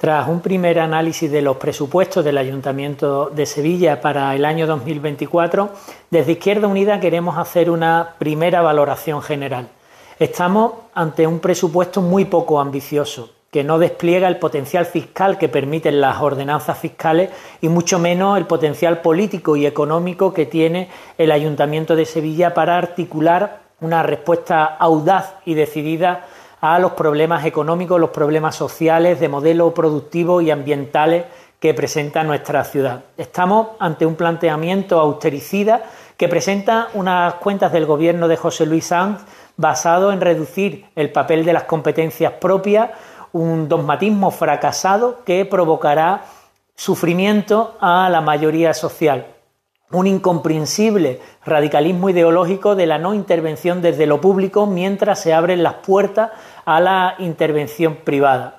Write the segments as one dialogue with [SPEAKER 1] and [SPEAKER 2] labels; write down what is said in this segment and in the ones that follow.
[SPEAKER 1] Tras un primer análisis de los presupuestos del Ayuntamiento de Sevilla para el año 2024, desde Izquierda Unida queremos hacer una primera valoración general. Estamos ante un presupuesto muy poco ambicioso, que no despliega el potencial fiscal que permiten las ordenanzas fiscales y mucho menos el potencial político y económico que tiene el Ayuntamiento de Sevilla para articular una respuesta audaz y decidida a los problemas económicos, los problemas sociales, de modelo productivo y ambientales que presenta nuestra ciudad. Estamos ante un planteamiento austericida que presenta unas cuentas del gobierno de José Luis Sanz basado en reducir el papel de las competencias propias, un dogmatismo fracasado que provocará sufrimiento a la mayoría social un incomprensible radicalismo ideológico de la no intervención desde lo público mientras se abren las puertas a la intervención privada.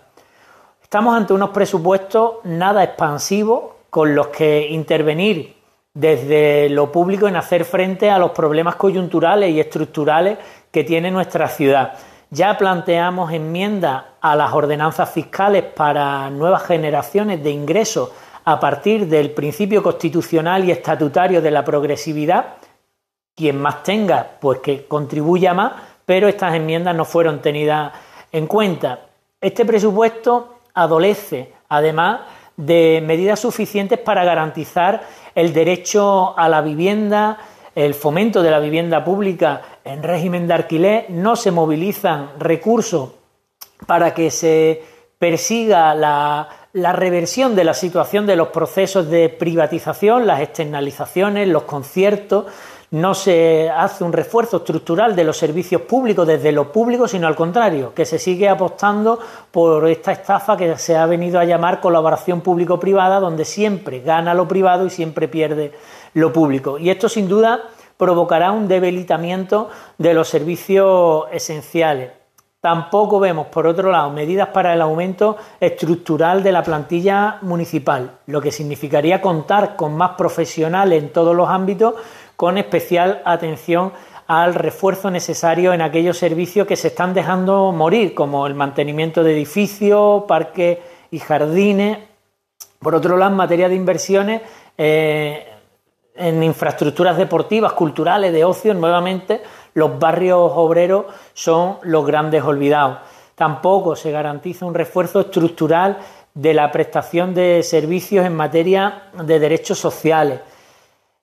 [SPEAKER 1] Estamos ante unos presupuestos nada expansivos con los que intervenir desde lo público en hacer frente a los problemas coyunturales y estructurales que tiene nuestra ciudad. Ya planteamos enmiendas a las ordenanzas fiscales para nuevas generaciones de ingresos a partir del principio constitucional y estatutario de la progresividad, quien más tenga, pues que contribuya más, pero estas enmiendas no fueron tenidas en cuenta. Este presupuesto adolece, además, de medidas suficientes para garantizar el derecho a la vivienda, el fomento de la vivienda pública en régimen de alquiler, no se movilizan recursos para que se persiga la la reversión de la situación de los procesos de privatización, las externalizaciones, los conciertos. No se hace un refuerzo estructural de los servicios públicos desde lo público, sino al contrario, que se sigue apostando por esta estafa que se ha venido a llamar colaboración público-privada, donde siempre gana lo privado y siempre pierde lo público. Y esto, sin duda, provocará un debilitamiento de los servicios esenciales. Tampoco vemos, por otro lado, medidas para el aumento estructural de la plantilla municipal, lo que significaría contar con más profesionales en todos los ámbitos, con especial atención al refuerzo necesario en aquellos servicios que se están dejando morir, como el mantenimiento de edificios, parques y jardines. Por otro lado, en materia de inversiones, eh, en infraestructuras deportivas, culturales, de ocio, nuevamente los barrios obreros son los grandes olvidados. Tampoco se garantiza un refuerzo estructural de la prestación de servicios en materia de derechos sociales.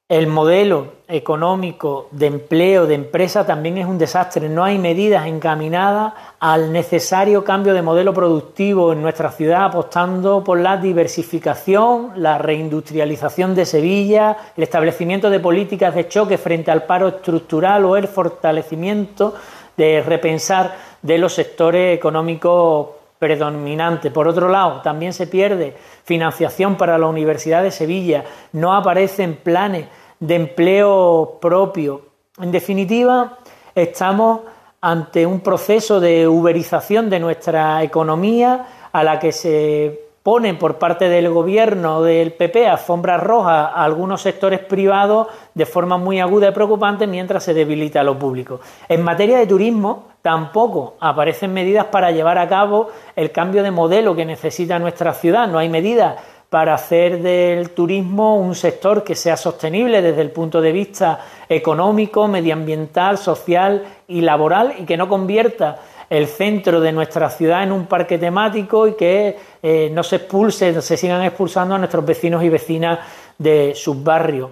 [SPEAKER 1] El modelo económico de empleo de empresa también es un desastre. No hay medidas encaminadas al necesario cambio de modelo productivo en nuestra ciudad, apostando por la diversificación, la reindustrialización de Sevilla, el establecimiento de políticas de choque frente al paro estructural o el fortalecimiento de repensar de los sectores económicos predominante. Por otro lado, también se pierde financiación para la Universidad de Sevilla, no aparecen planes de empleo propio. En definitiva, estamos ante un proceso de uberización de nuestra economía a la que se ponen por parte del gobierno del PP alfombras rojas... a algunos sectores privados de forma muy aguda y preocupante mientras se debilita lo público. En materia de turismo tampoco aparecen medidas para llevar a cabo el cambio de modelo que necesita nuestra ciudad, no hay medidas para hacer del turismo un sector que sea sostenible desde el punto de vista económico, medioambiental, social y laboral y que no convierta el centro de nuestra ciudad en un parque temático y que eh, no se no se sigan expulsando a nuestros vecinos y vecinas de sus barrios.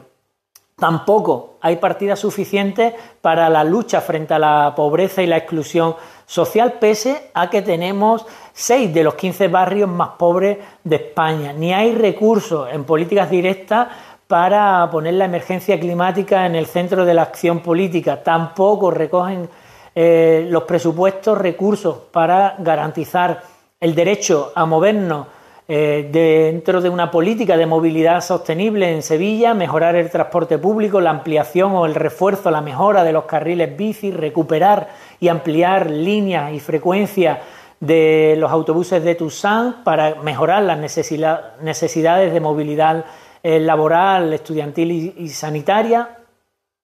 [SPEAKER 1] Tampoco hay partidas suficientes para la lucha frente a la pobreza y la exclusión social, pese a que tenemos seis de los 15 barrios más pobres de España. Ni hay recursos en políticas directas para poner la emergencia climática en el centro de la acción política. Tampoco recogen eh, los presupuestos, recursos para garantizar el derecho a movernos eh, dentro de una política de movilidad sostenible en Sevilla, mejorar el transporte público, la ampliación o el refuerzo, la mejora de los carriles bici, recuperar y ampliar líneas y frecuencias de los autobuses de Tucson para mejorar las necesidades de movilidad eh, laboral, estudiantil y sanitaria.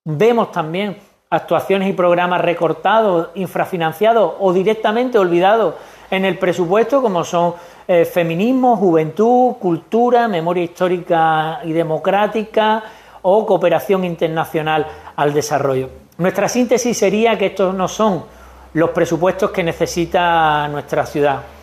[SPEAKER 1] Vemos también actuaciones y programas recortados, infrafinanciados o directamente olvidados en el presupuesto, como son eh, feminismo, juventud, cultura, memoria histórica y democrática o cooperación internacional al desarrollo. Nuestra síntesis sería que estos no son los presupuestos que necesita nuestra ciudad.